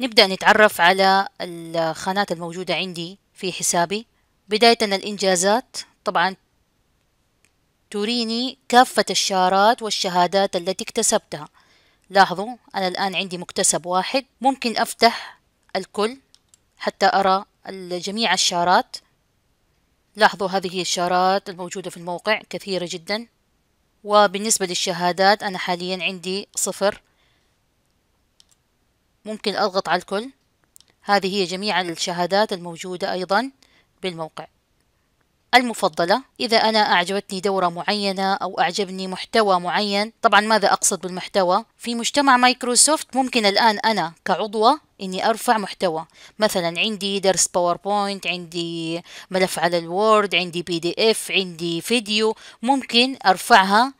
نبدأ نتعرف على الخانات الموجودة عندي في حسابي بداية الإنجازات طبعا تريني كافة الشارات والشهادات التي اكتسبتها لاحظوا أنا الآن عندي مكتسب واحد ممكن أفتح الكل حتى أرى جميع الشارات لاحظوا هذه الشارات الموجودة في الموقع كثيرة جدا وبالنسبة للشهادات أنا حاليا عندي صفر ممكن أضغط على الكل هذه هي جميع الشهادات الموجودة أيضا بالموقع المفضلة إذا أنا أعجبتني دورة معينة أو أعجبني محتوى معين طبعا ماذا أقصد بالمحتوى في مجتمع مايكروسوفت ممكن الآن أنا كعضوة إني أرفع محتوى مثلا عندي درس باوربوينت عندي ملف على الوورد عندي بي دي إف عندي فيديو ممكن أرفعها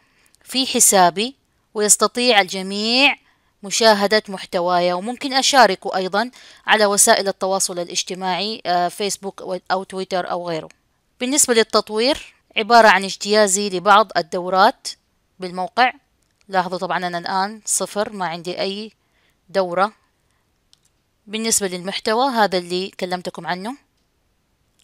في حسابي ويستطيع الجميع مشاهدة محتواي وممكن أشاركه أيضا على وسائل التواصل الاجتماعي آه، فيسبوك أو تويتر أو غيره بالنسبة للتطوير عبارة عن اجتيازي لبعض الدورات بالموقع لاحظوا طبعا أنا الآن صفر ما عندي أي دورة بالنسبة للمحتوى هذا اللي كلمتكم عنه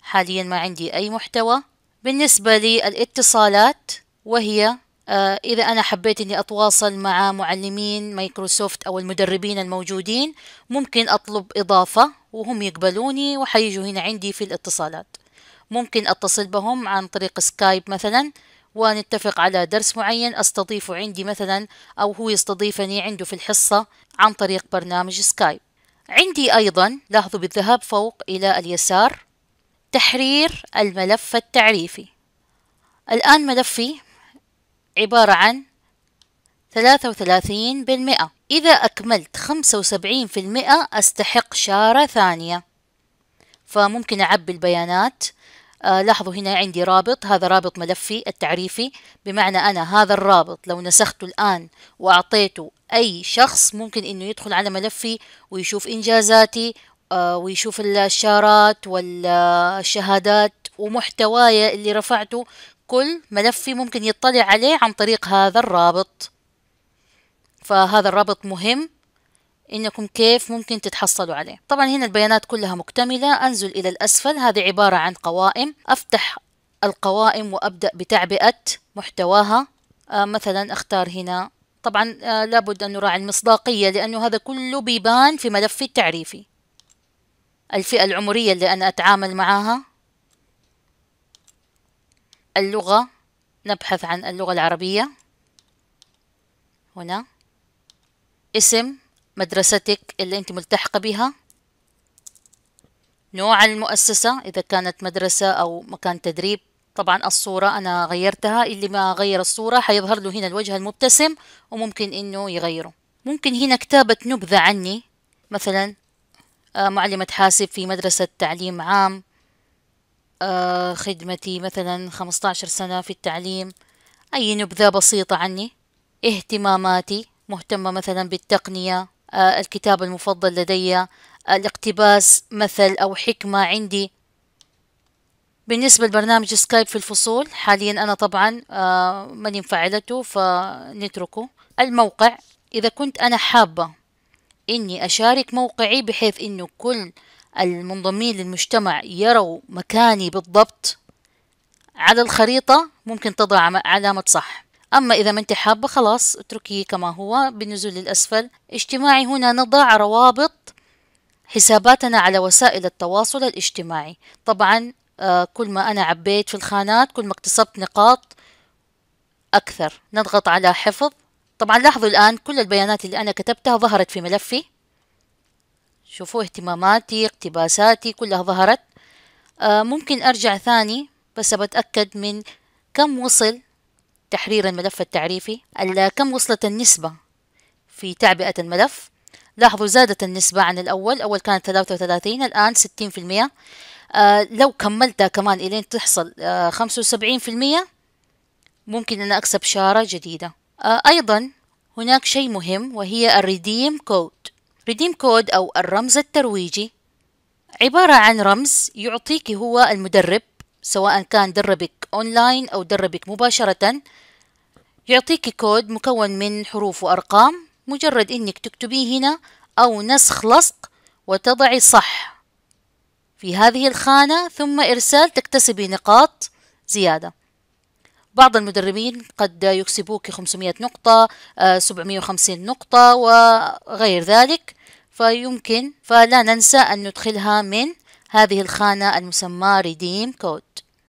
حاليا ما عندي أي محتوى بالنسبة للاتصالات وهي آه، إذا أنا حبيت إني أتواصل مع معلمين مايكروسوفت أو المدربين الموجودين ممكن أطلب إضافة وهم يقبلوني وحيجوا هنا عندي في الاتصالات ممكن أتصل بهم عن طريق سكايب مثلا ونتفق على درس معين أستضيفه عندي مثلا أو هو يستضيفني عنده في الحصة عن طريق برنامج سكايب عندي أيضا لاحظوا بالذهاب فوق إلى اليسار تحرير الملف التعريفي الآن ملفي عبارة عن ثلاثة وثلاثين بالمئة إذا أكملت خمسة وسبعين في المئة أستحق شارة ثانية فممكن أعبي البيانات آه لاحظوا هنا عندي رابط هذا رابط ملفي التعريفي بمعنى أنا هذا الرابط لو نسخته الآن وأعطيته أي شخص ممكن إنه يدخل على ملفي ويشوف إنجازاتي آه ويشوف الشارات والشهادات ومحتواي اللي رفعته كل ملفي ممكن يطلع عليه عن طريق هذا الرابط فهذا الرابط مهم إنكم كيف ممكن تتحصلوا عليه طبعا هنا البيانات كلها مكتملة أنزل إلى الأسفل هذه عبارة عن قوائم أفتح القوائم وأبدأ بتعبئة محتواها آه مثلا أختار هنا طبعا آه لابد أن نراعي المصداقية لأنه هذا كله بيبان في ملفي التعريفي الفئة العمرية اللي أنا أتعامل معها اللغة نبحث عن اللغة العربية هنا اسم مدرستك اللي أنت ملتحقة بها نوع المؤسسة إذا كانت مدرسة أو مكان تدريب طبعا الصورة أنا غيرتها اللي ما غير الصورة حيظهر له هنا الوجه المبتسم وممكن إنه يغيره ممكن هنا كتابة نبذة عني مثلا آه، معلمة حاسب في مدرسة تعليم عام آه، خدمتي مثلا 15 سنة في التعليم أي نبذة بسيطة عني اهتماماتي مهتمة مثلا بالتقنية آه، الكتاب المفضل لدي آه، الاقتباس مثل أو حكمة عندي بالنسبة لبرنامج سكايب في الفصول حاليا أنا طبعا ماني مفعلته فنتركه الموقع إذا كنت أنا حابة إني أشارك موقعي بحيث إنه كل المنضمين للمجتمع يروا مكاني بالضبط على الخريطة ممكن تضع علامة صح أما إذا ما أنت حابة خلاص اتركيه كما هو بالنزول للأسفل اجتماعي هنا نضع روابط حساباتنا على وسائل التواصل الاجتماعي طبعا آه، كل ما أنا عبيت في الخانات كل ما اكتسبت نقاط أكثر نضغط على حفظ طبعا لاحظوا الآن كل البيانات اللي أنا كتبتها ظهرت في ملفي شوفوا اهتماماتي اقتباساتي كلها ظهرت آه ممكن أرجع ثاني بس بتأكد من كم وصل تحرير الملف التعريفي كم وصلت النسبة في تعبئة الملف لاحظوا زادت النسبة عن الأول أول كانت 33 الآن 60% آه لو كملتها كمان إلين تحصل آه 75% ممكن أن أكسب شارة جديدة آه أيضا هناك شيء مهم وهي الريديم كود ريديم كود أو الرمز الترويجي عبارة عن رمز يعطيك هو المدرب سواء كان دربك أونلاين أو دربك مباشرة يعطيك كود مكون من حروف وأرقام مجرد إنك تكتبيه هنا أو نسخ لصق وتضعي صح في هذه الخانة ثم إرسال تكتسبي نقاط زيادة بعض المدربين قد يكسبوك 500 نقطة 750 آه، نقطة وغير ذلك فيمكن فلا ننسى أن ندخلها من هذه الخانة المسمى ريديم كود